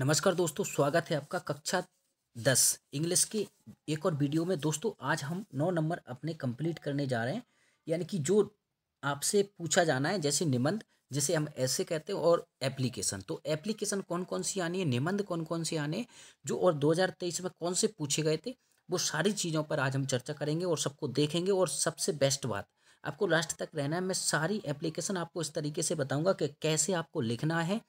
नमस्कार दोस्तों स्वागत है आपका कक्षा दस इंग्लिश के एक और वीडियो में दोस्तों आज हम नौ नंबर अपने कंप्लीट करने जा रहे हैं यानी कि जो आपसे पूछा जाना है जैसे निबंध जैसे हम ऐसे कहते हैं और एप्लीकेशन तो एप्लीकेशन कौन कौन सी आनी है निबंध कौन कौन सी आने जो और 2023 में कौन से पूछे गए थे वो सारी चीज़ों पर आज हम चर्चा करेंगे और सबको देखेंगे और सबसे बेस्ट बात आपको लास्ट तक रहना है मैं सारी एप्लीकेशन आपको इस तरीके से बताऊंगा कि कैसे आपको लिखना है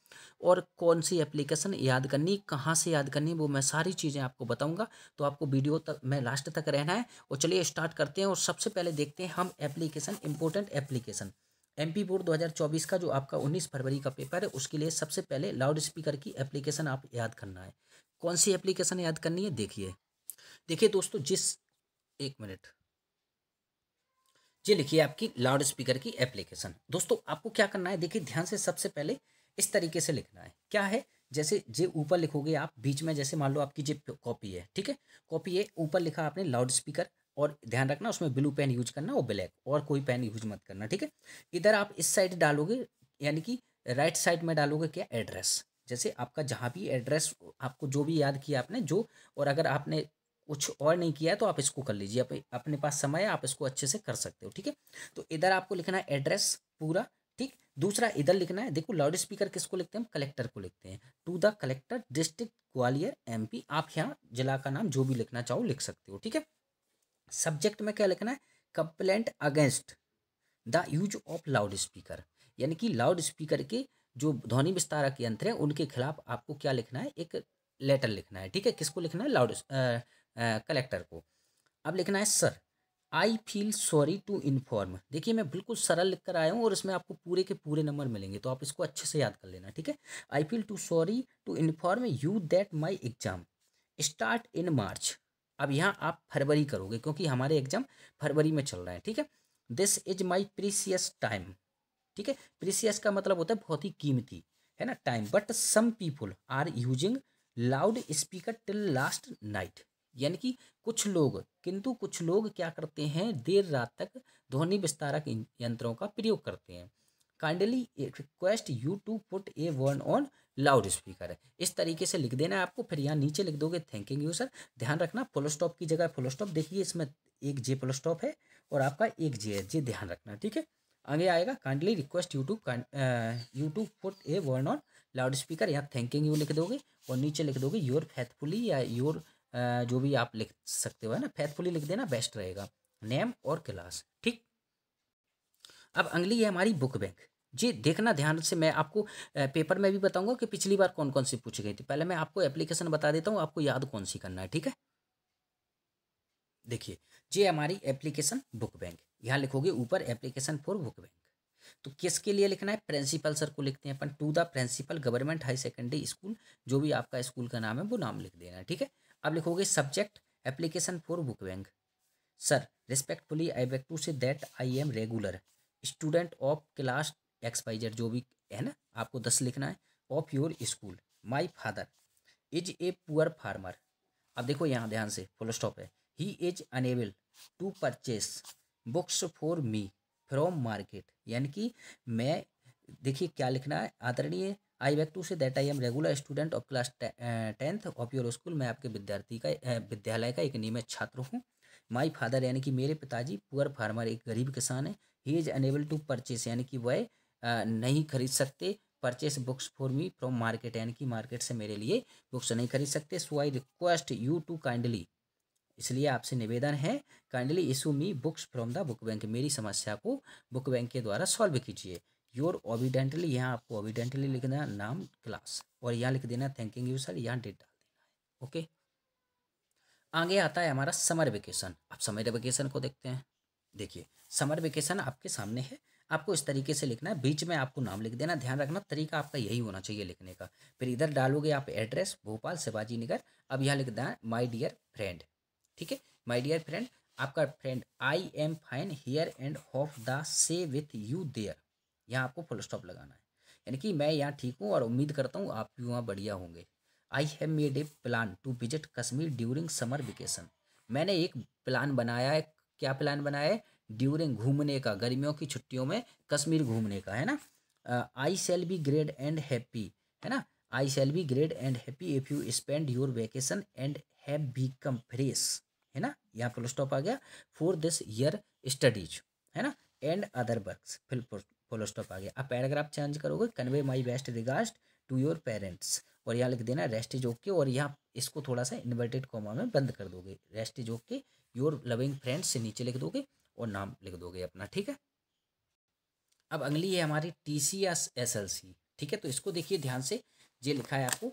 और कौन सी एप्लीकेशन याद करनी कहाँ से याद करनी वो मैं सारी चीज़ें आपको बताऊंगा तो आपको वीडियो तक मैं लास्ट तक रहना है और चलिए स्टार्ट करते हैं और सबसे पहले देखते हैं हम application important application M P board दो का जो आपका 19 फरवरी का पेपर है उसके लिए सबसे पहले लाउड स्पीकर की एप्लीकेशन आप याद करना है कौन सी एप्लीकेशन याद करनी है देखिए देखिए दोस्तों जिस एक मिनट ये लिखिए आपकी लाउड स्पीकर की एप्लीकेशन दोस्तों आपको क्या करना है देखिए ध्यान से सबसे पहले इस तरीके से लिखना है क्या है जैसे जे ऊपर लिखोगे आप बीच में जैसे मान लो आपकी जे कॉपी है ठीक है कॉपी है ऊपर लिखा आपने लाउड स्पीकर और ध्यान रखना उसमें ब्लू पेन यूज करना और ब्लैक और कोई पेन यूज मत करना ठीक है इधर आप इस साइड डालोगे यानी कि राइट साइड में डालोगे क्या एड्रेस जैसे आपका जहाँ भी एड्रेस आपको जो भी याद किया आपने जो और अगर आपने कुछ और नहीं किया है तो आप इसको कर लीजिए अपने पास समय है आप इसको अच्छे से कर सकते हो ठीक है तो इधर आपको लिखना है एड्रेस पूरा ठीक दूसरा इधर लिखना है देखो लाउड स्पीकर किसको लिखते हैं कलेक्टर को लिखते हैं to the collector district Gwalior MP आप यहाँ जिला का नाम जो भी लिखना चाहो लिख सकते हो ठीक है सब्जेक्ट में क्या लिखना है complaint against the use of loud speaker यानी कि लाउड स्पीकर के जो ध्वनि विस्तारक यंत्र हैं उनके खिलाफ आपको क्या लिखना है एक लेटर लिखना है ठीक है किसको लिखना है लाउड कलेक्टर को अब लिखना है sir I feel sorry to inform देखिए मैं बिल्कुल सरल लिख कर आया हूँ और इसमें आपको पूरे के पूरे नंबर मिलेंगे तो आप इसको अच्छे से याद कर लेना ठीक है I feel to sorry to inform you that my exam start in March अब यहाँ आप फरवरी करोगे क्योंकि हमारे एग्जाम फरवरी में चल रहा है ठीक है this is my precious time ठीक है प्रीसियस का मतलब होता है बहुत ही कीमती है ना time but some people are using loud speaker till last night यानी कि कुछ लोग किंतु कुछ लोग क्या करते हैं देर रात तक ध्वनि विस्तारक यंत्रों का प्रयोग करते हैं kindly request you to put a warn on loud speaker इस तरीके से लिख देना है आपको फिर यहाँ नीचे लिख दोगे थैंकिंग यू सर ध्यान रखना फुल स्टॉप की जगह फुल स्टॉप देखिए इसमें एक जे फुल स्टॉप है और आपका एक जे है जे ध्यान रखना ठीक है आगे आएगा kindly request you to you to put a warn on loud speaker यहाँ थैंकिंग यू लिख दोगे और नीचे लिख दोगे योर फैथफुली या योर जो भी आप लिख सकते हो है ना फैथफुली लिख देना बेस्ट रहेगा नेम और क्लास ठीक अब अगली है हमारी बुक बैंक जी देखना ध्यान से मैं आपको पेपर में भी बताऊंगा कि पिछली बार कौन कौन सी पूछी गई थी पहले मैं आपको एप्लीकेशन बता देता हूँ आपको याद कौन सी करना है ठीक है देखिए जी हमारी एप्लीकेशन बुक बैंक यहाँ लिखोगे ऊपर एप्लीकेशन फॉर बुक बैंक तो किसके लिए लिखना है प्रिंसिपल सर को लिखते हैं अपन to the principal government high secondary school जो भी आपका स्कूल का नाम है वो नाम लिख देना ठीक है आप लिखोगे subject application for book bank sir respectfully I beg to say that I am regular student of class एक्सपाइजर जो भी है ना आपको दस लिखना है of your school my father is a poor farmer अब देखो यहाँ ध्यान से फुल स्टॉप है he is unable to purchase books for me from market यानी कि मैं देखिए क्या लिखना है आदरणीय I beg to say that I am regular student of class tenth of your school मैं आपके विद्यार्थी का eh, विद्यालय का एक नियमित छात्र हूँ माई फादर यानी कि मेरे पिताजी पुअर फार्मर एक गरीब किसान है he is unable to purchase यानी कि वह eh, नहीं खरीद सकते purchase books for me from market यानी कि मार्केट से मेरे लिए बुक्स नहीं खरीद सकते so I request you to kindly इसलिए आपसे निवेदन है kindly issue me books from the book bank मेरी समस्या को बुक बैंक के द्वारा सॉल्व कीजिए योर ओबिडेंटली यहाँ आपको ओविडेंटली लिख देना नाम क्लास और यहाँ लिख देना थैंकिंग यू सर यहाँ डेट डाल देना है ओके आगे आता है हमारा समर वेकेशन आप समर वेकेशन को देखते हैं देखिए समर वेकेशन आपके सामने है आपको इस तरीके से लिखना है बीच में आपको नाम लिख देना ध्यान रखना तरीका आपका यही होना चाहिए लिखने का फिर इधर डालोगे आप एड्रेस भोपाल शिवाजी नगर अब यहाँ लिख देना माई डियर फ्रेंड ठीक है माई डियर फ्रेंड आपका friend I am fine here and hope the same with you there यहाँ आपको फुल स्टॉप लगाना है यानी कि मैं यहाँ ठीक हूँ और उम्मीद करता हूँ आप भी वहाँ बढ़िया होंगे I have made a plan to visit Kashmir during summer vacation मैंने एक प्लान बनाया है क्या प्लान बनाया है ड्यूरिंग घूमने का गर्मियों की छुट्टियों में कश्मीर घूमने का है ना I shall be great and happy है ना I shall be great and happy if you spend your vacation and have become fresh है ना यहाँ फुल स्टॉप आ गया फॉर दिस ईयर स्टडीज है ना and other work fill full stop आ गया अब पैराग्राफ चेंज करोगे convey my best regard to your parents और यहाँ लिख देना रेस्ट इज ओके और यहाँ इसको थोड़ा सा इन्वर्टेड कॉमा में बंद कर दोगे rest is okay your loving friends से नीचे लिख दोगे और नाम लिख दोगे अपना ठीक है अब अगली है हमारी T C S S L C ठीक है तो इसको देखिए ध्यान से ये लिखा है आपको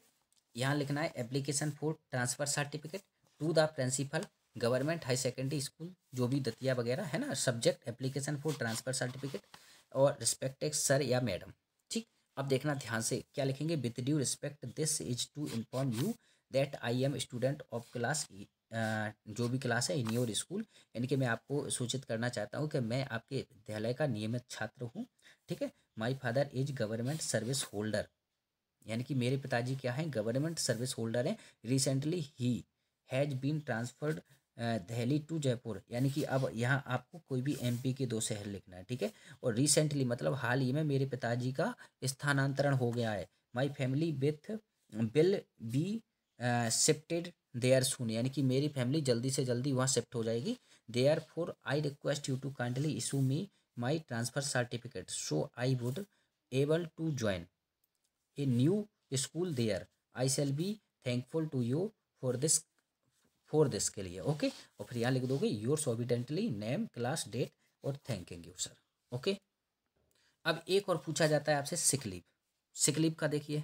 यहाँ लिखना है application for transfer certificate to the principal government high secondary school जो भी दतिया वगैरह है ना subject application for transfer certificate और रिस्पेक्टेड सर या मैडम ठीक अब देखना ध्यान से क्या लिखेंगे with due respect this is to inform you that I am student of class जो भी क्लास है इन योर स्कूल यानी कि मैं आपको सूचित करना चाहता हूँ कि मैं आपके विद्यालय का नियमित छात्र हूँ ठीक है my father is government service holder यानी कि मेरे पिताजी क्या हैं गवर्नमेंट सर्विस होल्डर हैं रिसेंटली ही has been transferred Delhi to Jaipur यानी कि अब यहाँ आपको कोई भी एमपी के दो शहर लिखना है ठीक है और रिसेंटली मतलब हाल ही में मेरे पिताजी का स्थानांतरण हो गया है my family with will be shifted there soon यानी कि मेरी फैमिली जल्दी से जल्दी वहाँ शिफ्ट हो जाएगी therefore I request you to kindly issue me my transfer certificate so I would able to join a new school or I shall be thankful to you for this for this के लिए okay और फिर यहाँ लिख दोगे your obediently name class date और thanking you sir okay अब एक और पूछा जाता है आपसे सिकलीप सिकलीप का देखिए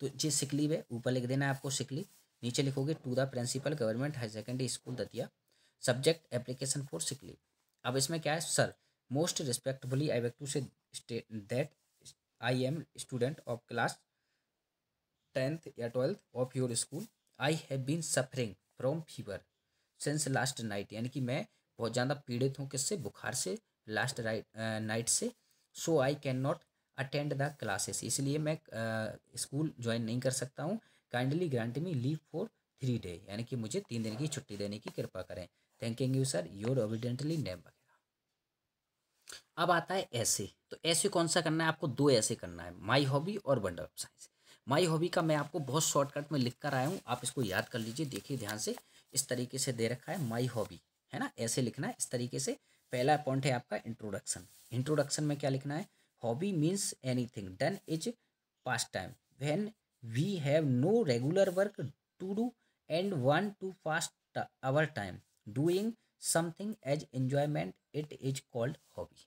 तो जी सिकलीप है ऊपर लिख देना है आपको सिकलीप नीचे लिखोगे to the principal government high secondary school Datia subject application for sick leave अब इसमें क्या है sir most respectfully I beg to say that I am student of class tenth या twelfth of your school I have been suffering from fever since last night यानी कि मैं बहुत ज़्यादा पीड़ित हूँ किससे बुखार से लास्ट राइट नाइट से so I can not attend the classes इसलिए मैं स्कूल uh, ज्वाइन नहीं कर सकता हूँ kindly grant me leave for three day यानी कि मुझे तीन दिन की छुट्टी देने की कृपा करें thanking you sir your obediently name वगैरह अब आता है ऐसे तो ऐसे कौन सा करना है आपको दो ऐसे करना है माई हॉबी और wonder of science my hobby का मैं आपको बहुत शॉर्टकट में लिख कर आया हूँ आप इसको याद कर लीजिए देखिए ध्यान से इस तरीके से दे रखा है माई हॉबी है ना ऐसे लिखना है इस तरीके से पहला पॉइंट है आपका इंट्रोडक्शन इंट्रोडक्शन में क्या लिखना है hobby means anything done is pass time when we have no regular work to do and want to fast our time doing something as enjoyment it is called hobby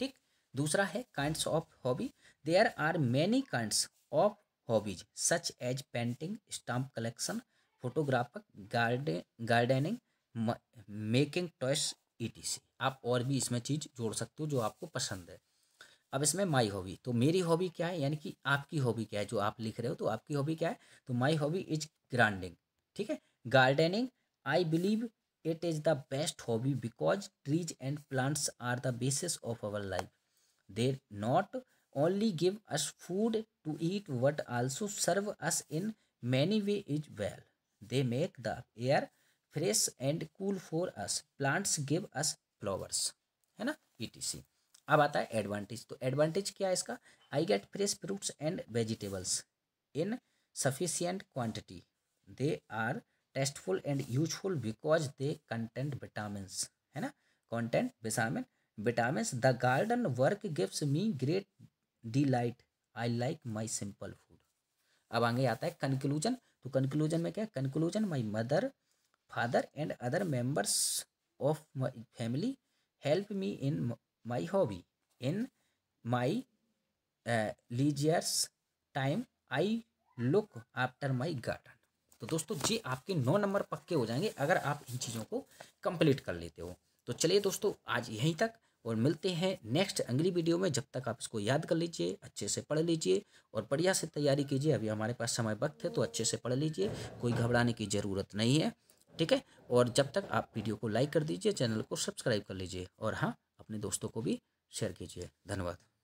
ठीक दूसरा है kinds of hobby there are many kinds of hobbies such as painting stamp collection photographer garden gardening making toys सी आप और भी इसमें चीज़ जोड़ सकते हो जो आपको पसंद है अब इसमें माई हॉबी तो मेरी हॉबी क्या है यानी कि आपकी हॉबी क्या है जो आप लिख रहे हो तो आपकी हॉबी क्या है तो माई हॉबी इज ग्रांडिंग ठीक है gardening I believe it is the best hobby because trees and plants are the basis of our life there not only give us food to eat but also serve us in many way as well they make the air fresh and cool for us plants give us flowers है ना E T C अब आता है advantage तो advantage क्या है इसका I get fresh fruits and vegetables in sufficient quantity they are tasteful and useful because they content vitamin है ना content vitamin vitamin the garden work gives me great delight I like my simple food अब आगे आता है conclusion तो conclusion में क्या है conclusion my mother father and other members of my family help me in my hobby in my leisures time I look after my garden तो दोस्तों जी आपके नौ नंबर पक्के हो जाएंगे अगर आप इन चीज़ों को कंप्लीट कर लेते हो तो चलिए दोस्तों आज यहीं तक और मिलते हैं नेक्स्ट अगली वीडियो में जब तक आप इसको याद कर लीजिए अच्छे से पढ़ लीजिए और बढ़िया से तैयारी कीजिए अभी हमारे पास समय वक्त है तो अच्छे से पढ़ लीजिए कोई घबराने की ज़रूरत नहीं है ठीक है और जब तक आप वीडियो को लाइक कर दीजिए चैनल को सब्सक्राइब कर लीजिए और हाँ अपने दोस्तों को भी शेयर कीजिए धन्यवाद